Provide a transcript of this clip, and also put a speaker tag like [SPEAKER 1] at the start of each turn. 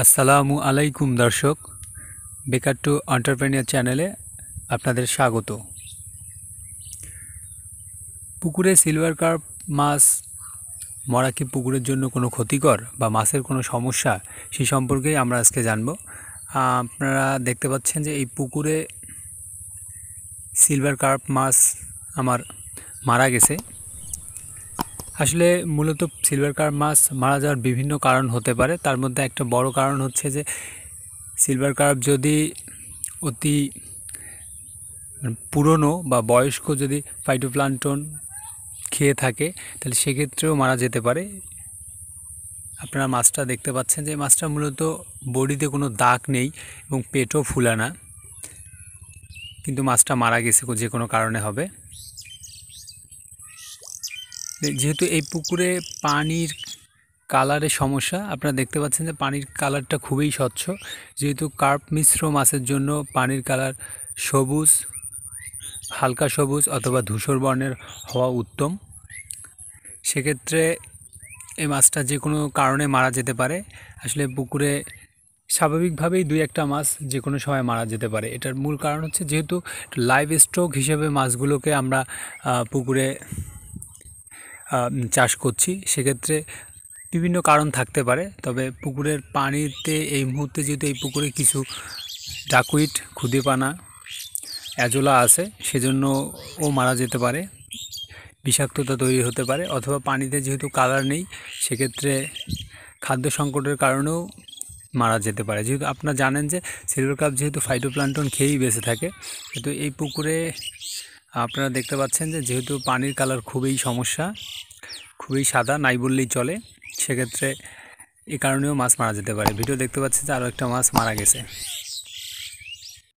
[SPEAKER 1] আসসালামু আলাইকুম দর্শক বেকার টু অন্টারপ্রেনিয়ার চ্যানেলে আপনাদের স্বাগত পুকুরে সিলভার কার্প মাছ মরা কি পুকুরের জন্য কোনো ক্ষতিকর বা মাছের কোনো সমস্যা সে সম্পর্কেই আমরা আজকে জানব আপনারা দেখতে পাচ্ছেন যে এই পুকুরে সিলভার কার্প মাছ আমার মারা গেছে আসলে মূলত সিলভার কার মাছ মারা যাওয়ার বিভিন্ন কারণ হতে পারে তার মধ্যে একটা বড় কারণ হচ্ছে যে সিলভার কার্প যদি অতি পুরনো বা বয়স্ক যদি ফাইটোপ্লান্টন খেয়ে থাকে তাহলে সেক্ষেত্রেও মারা যেতে পারে আপনারা মাছটা দেখতে পাচ্ছেন যে মাছটা মূলত বডিতে কোনো দাগ নেই এবং পেটও ফুলানা কিন্তু মাছটা মারা গেছে যে কোনো কারণে হবে যেহেতু এই পুকুরে পানির কালারে সমস্যা আপনারা দেখতে পাচ্ছেন যে পানির কালারটা খুবই স্বচ্ছ যেহেতু কার্প মিশ্র মাছের জন্য পানির কালার সবুজ হালকা সবুজ অথবা ধূসর বর্ণের হওয়া উত্তম সেক্ষেত্রে এই মাছটা যে কোনো কারণে মারা যেতে পারে আসলে পুকুরে স্বাভাবিকভাবেই দুই একটা মাছ যে কোনো সময় মারা যেতে পারে এটার মূল কারণ হচ্ছে যেহেতু লাইভ স্ট্রোক হিসেবে মাছগুলোকে আমরা পুকুরে চাষ করছি সেক্ষেত্রে বিভিন্ন কারণ থাকতে পারে তবে পুকুরের পানিতে এই মুহূর্তে যেহেতু এই পুকুরে কিছু ডাকুইট খুদেপানা অ্যাজোলা আছে সেজন্য ও মারা যেতে পারে বিষাক্ততা তৈরি হতে পারে অথবা পানিতে যেহেতু কালার নেই সেক্ষেত্রে খাদ্য সংকটের কারণেও মারা যেতে পারে যেহেতু আপনারা জানেন যে সিলভার কাপ যেহেতু ফাইটোপ্লান্টন খেয়েই বেঁচে থাকে কিন্তু এই পুকুরে আপনারা দেখতে পাচ্ছেন যে যেহেতু পানির কালার খুবই সমস্যা খুবই সাদা নাই বললেই চলে সেক্ষেত্রে এ কারণেও মাছ মারা যেতে পারে ভিডিও দেখতে পাচ্ছেন যে আরও একটা মাছ মারা গেছে